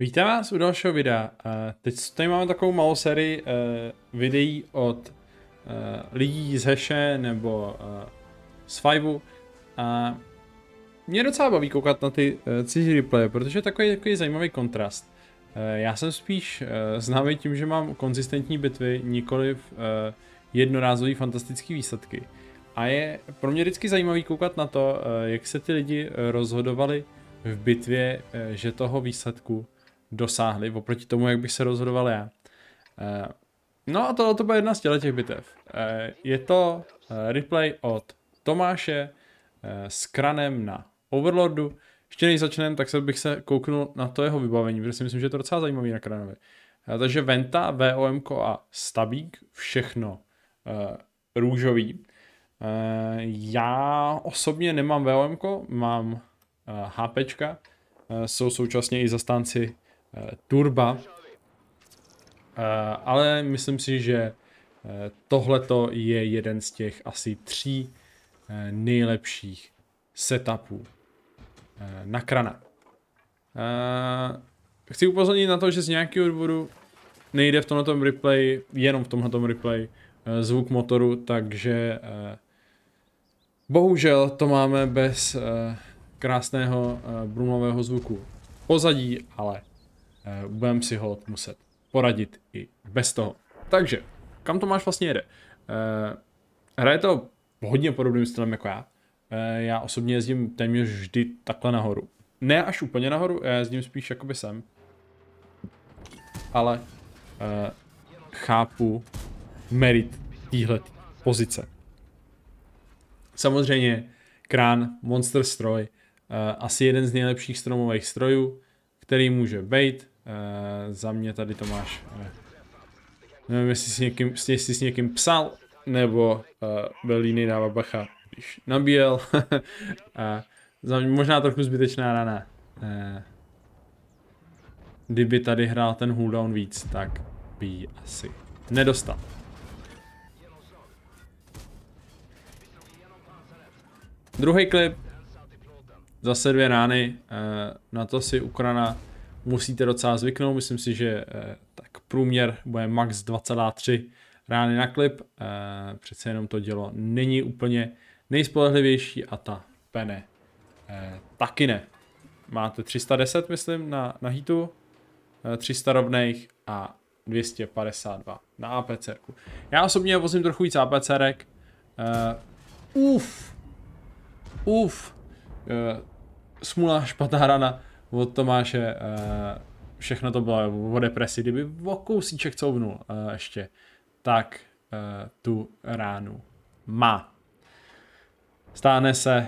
Vítám vás u dalšího videa. Eh, teď tady máme takovou malou sérii eh, videí od eh, lidí z Heše nebo z Fiveu. A mě docela baví koukat na ty cizí replaye, protože je takový, takový zajímavý kontrast. Já jsem spíš známý tím, že mám konzistentní bitvy, nikoli jednorázové fantastické výsledky. A je pro mě vždycky zajímavý koukat na to, jak se ty lidi rozhodovali v bitvě, že toho výsledku dosáhli oproti tomu, jak bych se rozhodoval já. Eh, no a tohle to byla jedna z těch bitev. Eh, je to eh, replay od Tomáše s kranem na Overlordu. Ještě než začneme, tak se bych se kouknul na to jeho vybavení, protože si myslím, že je to docela zajímavý na kranovi. Takže Venta, VOM a Stabík, všechno růžový. Já osobně nemám VOM, mám HP, jsou současně i zastánci Eh, turba. Eh, ale myslím si, že eh, tohleto je jeden z těch asi tří nejlepších setupů na krana. Chci upozornit na to, že z nějakého důvodu nejde v tomto replay, jenom v tomto replay, zvuk motoru, takže bohužel to máme bez krásného brumového zvuku pozadí, ale Eh, budeme si ho muset poradit i bez toho. Takže, kam Tomáš vlastně jede? Eh, hraje to hodně podobným stylem jako já. Eh, já osobně jezdím téměř vždy takhle nahoru. Ne až úplně nahoru, já jezdím spíš jakoby sem. Ale chápu merit téhle pozice. Samozřejmě krán, monster stroj, asi jeden z nejlepších stromových strojů, který může být. Uh, za mě tady Tomáš. Uh, nevím, jestli s někým, jestli s někým psal, nebo eh, byl jiný dává bacha, když nabíjel. uh, za mě možná trochu zbytečná rana. Uh, kdyby tady hrál ten cooldown víc, tak by ji asi nedostal. Druhý klip, zase dvě rány, na to si Ukrana musíte docela zvyknout. Myslím si, že eh, tak průměr bude max 2,3 rány na klip. Eh, přece jenom to dělo není úplně nejspolehlivější a ta pene eh, taky ne. Máte 310, myslím, na, na hitu, 300 rovných a 252 na APC. -ku. Já osobně vozím trochu víc APC. -rek. Uh, uf, uf, uh, smula špatná rana od Tomáše. Eh, všechno to bylo o depresi, kdyby o kousíček couvnul eh, ještě, tak eh, tu ránu má. Stáne se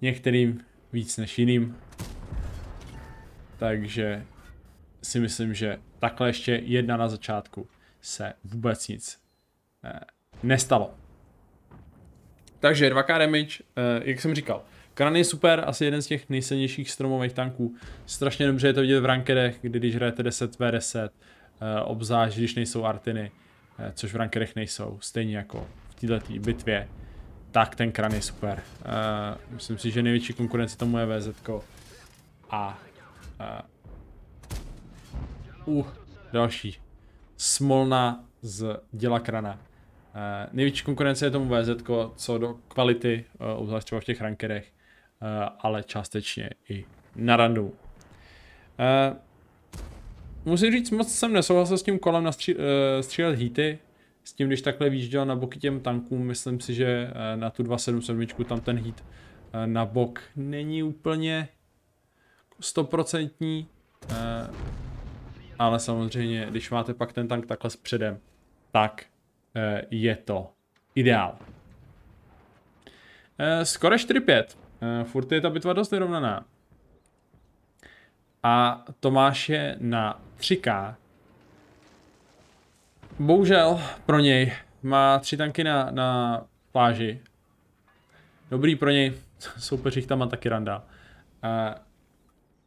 některým víc než jiným. Takže si myslím, že takhle ještě jedna na začátku se vůbec nic nestalo. Takže 2K damage, jak jsem říkal, Kran je super, asi jeden z těch nejsilnějších stromových tanků. Strašně dobře je to vidět v rankerech, kdy když hrajete 10v10, eh, obzvlášť když nejsou artiny, eh, což v rankerech nejsou, stejně jako v této bitvě, tak ten kran je super. Eh, myslím si, že největší konkurence tomu je VZ. -ko. A uh, uh, další. Smolna z děla krana. Uh, největší konkurence je tomu VZ, co do kvality, uh, obzvlášť třeba v těch rankerech, Eh, ale částečně i na randu. Eh, musím říct, moc jsem nesouhlasil s tím kolem na eh, střílet hity, s tím, když takhle vyjížděl na boky těm tankům, myslím si, že na tu 277 tam ten hit na bok není úplně stoprocentní, ale samozřejmě, když máte pak ten tank takhle předem, tak je to ideál. Skoro 4-5. Uh, furt je ta bitva dost vyrovnaná. A Tomáš je na 3K. Bohužel pro něj má tři tanky na, na pláži. Dobrý pro něj, soupeř jich tam má taky randa. Uh,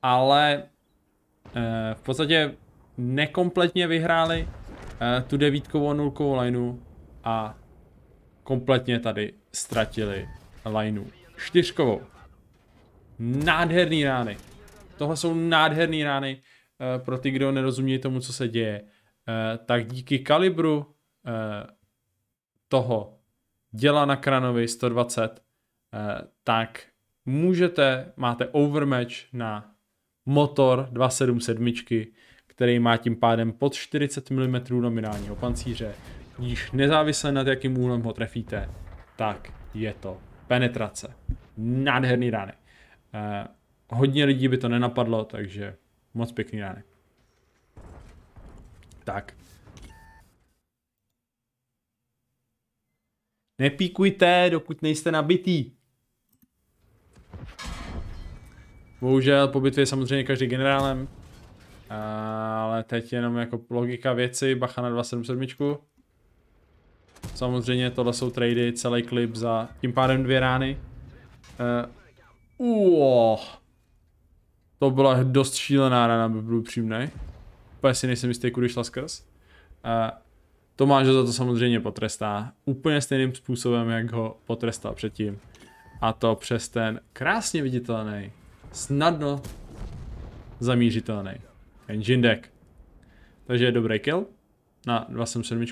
ale uh, v podstatě nekompletně vyhráli uh, tu devítkovou a nulkovou lineu a kompletně tady ztratili lineu čtyřkovou. Nádherný rány. Tohle jsou nádherný rány uh, pro ty, kdo nerozumí tomu, co se děje. Uh, tak díky kalibru uh, toho děla na kranovi 120, tak můžete, máte overmatch na motor 277, který má tím pádem pod 40 mm nominálního pancíře. Když nezávisle nad jakým úhlem ho trefíte, tak je to penetrace. Nádherný ránek. Eh, hodně lidí by to nenapadlo, takže moc pěkný ránek. Tak. Nepíkujte, dokud nejste nabitý. Bohužel po bitvě je samozřejmě každý generálem. Eh, ale teď jenom jako logika věci, bacha na 277. Samozřejmě tohle jsou trady, celý klip za tím pádem dvě rány. Uh, uh, to byla dost šílená rána, by byl upřímnej. Úplně si nejsem jistý, kudy šla skrz. Uh, Tomáš za to samozřejmě potrestá úplně stejným způsobem, jak ho potrestal předtím. A to přes ten krásně viditelný, snadno zamířitelný. engine deck. Takže dobrý kill na 27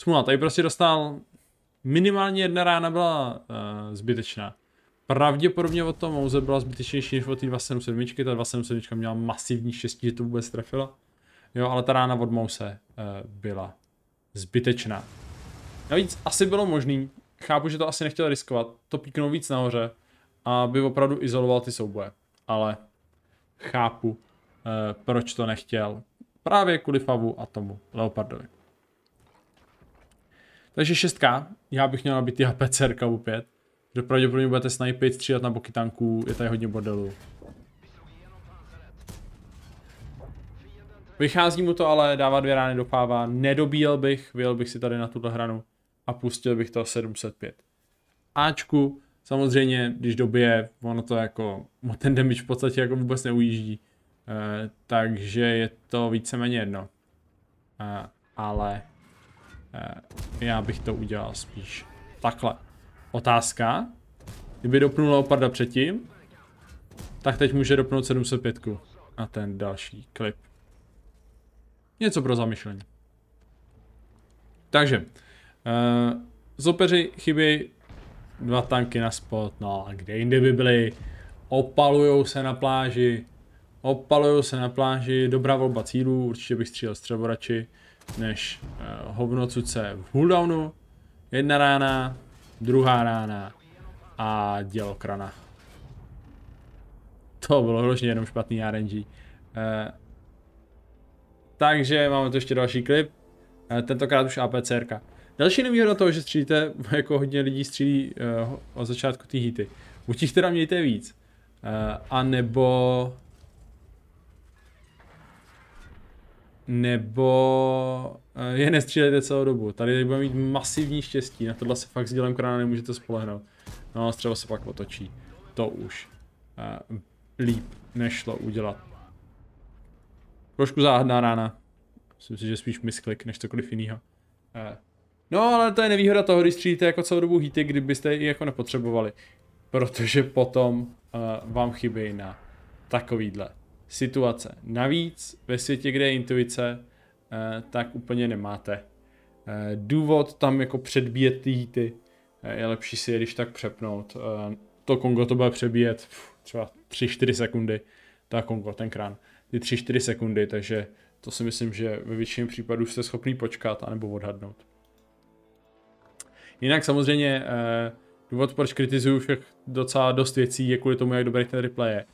smůla. No, tady prostě dostal minimálně jedna rána byla uh, zbytečná. Pravděpodobně od toho Mouze byla zbytečnější než od té 277. Ta 277 měla masivní štěstí, že to vůbec trefila. Jo, ale ta rána od Mouse uh, byla zbytečná. Navíc asi bylo možný, chápu, že to asi nechtěl riskovat, to píknou víc nahoře, aby opravdu izoloval ty souboje. Ale chápu, uh, proč to nechtěl. Právě kvůli Favu a tomu Leopardovi. Takže šestka, já bych měl být jeho pecerka opět. Že pravděpodobně budete snipit, střílet na boky tanků, je tady hodně bordelů. Vychází mu to ale, dává dvě rány do páva, nedobíjel bych, vyjel bych si tady na tuto hranu a pustil bych to 705. Ačku, samozřejmě, když dobije, ono to jako, ten damage v podstatě jako vůbec neujíždí. E, takže je to víceméně jedno. E, ale Eh, já bych to udělal spíš takhle. Otázka. Kdyby dopnul Leoparda předtím, tak teď může dopnout 705 na ten další klip. Něco pro zamyšlení. Takže, uh, zopeři chybí dva tanky na spot, no a kde jinde by byly, opalujou se na pláži, opalujou se na pláži, dobrá volba cílů, určitě bych střílel střelbu radši než uh, hovno cuce v cooldownu. Jedna rána, druhá rána a dělo krana. To bylo hrozně jenom špatný RNG. Uh, eh, takže máme tu ještě další klip. Uh, tentokrát už APCRka. Další nevýhoda toho, že střílíte, jako hodně lidí střílí uh, od začátku ty hity. Buď jich teda mějte víc, uh, anebo nebo eh, je nestřílejte celou dobu. Tady budeme mít masivní štěstí, na tohle se fakt s dělem krána nemůžete spolehnout. No a střeva se pak otočí. To už uh, líp nešlo udělat. Trošku záhadná rána. Myslím si, že spíš misklik než cokoliv jiného. Uh. Eh, no ale to je nevýhoda toho, když střílíte jako celou dobu hity, kdybyste ji jako nepotřebovali. Protože potom uh, vám chybí na takovýhle situace. Navíc ve světě, kde je intuice, eh, tak úplně nemáte. Eh, důvod tam jako předbíjet ty hity, eh, je lepší si je když tak přepnout. To Kongo to bude přebíjet třeba 3-4 sekundy, ta Kongo, ten krán, ty 3-4 sekundy, takže to si myslím, že ve většině případů jste schopný počkat anebo odhadnout. Jinak samozřejmě důvod, proč kritizuju všech docela dost věcí, je kvůli tomu, jak dobrý ten replay je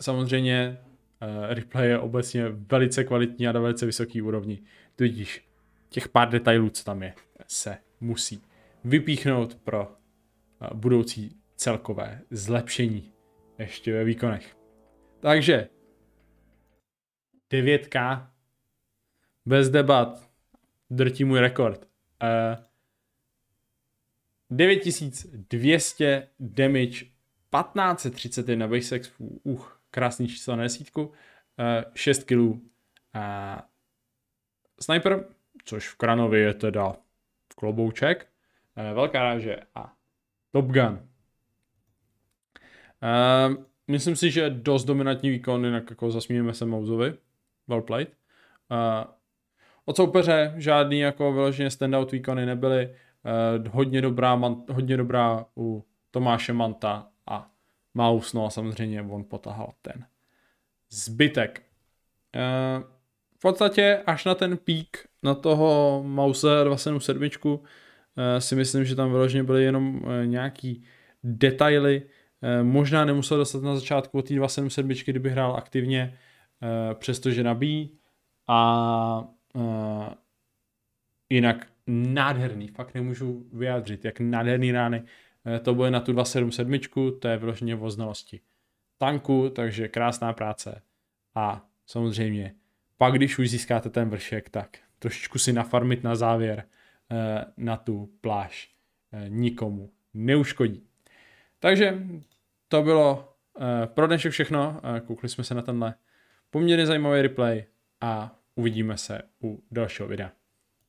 samozřejmě uh, replay je obecně velice kvalitní a na velice vysoký úrovni. Tudíž těch pár detailů, co tam je, se musí vypíchnout pro uh, budoucí celkové zlepšení ještě ve výkonech. Takže 9K bez debat drtí můj rekord. Uh, eh, 9200 damage 1531 base expů. Uh, krásný číslo na desítku, 6 eh, kilů. sniper, což v Kranovi je teda klobouček, eh, velká ráže a Top Gun. Eh, myslím si, že dost dominantní výkon, jinak jako zasmíjeme se Mouzovi. Well played. O od soupeře žádný jako vyloženě standout výkony nebyly. hodně, dobrá, hodně dobrá u Tomáše Manta a Maus, no a samozřejmě on potahal ten zbytek. Eh, v podstatě až na ten pík na toho Mause 277 eh, si myslím, že tam vyloženě byly jenom eh, nějaký detaily. Možná nemusel dostat na začátku od té 277, kdyby hrál aktivně, přestože nabí. A jinak nádherný, fakt nemůžu vyjádřit, jak nádherný rány Eh, to bude na tu 277, to je vložně o znalosti tanku, takže krásná práce. A samozřejmě, pak když už získáte ten vršek, tak trošičku si nafarmit na závěr eh, na tu pláž eh, nikomu neuškodí. Takže to bylo pro dnešek všechno. Koukli jsme se na tenhle poměrně zajímavý replay a uvidíme se u dalšího videa.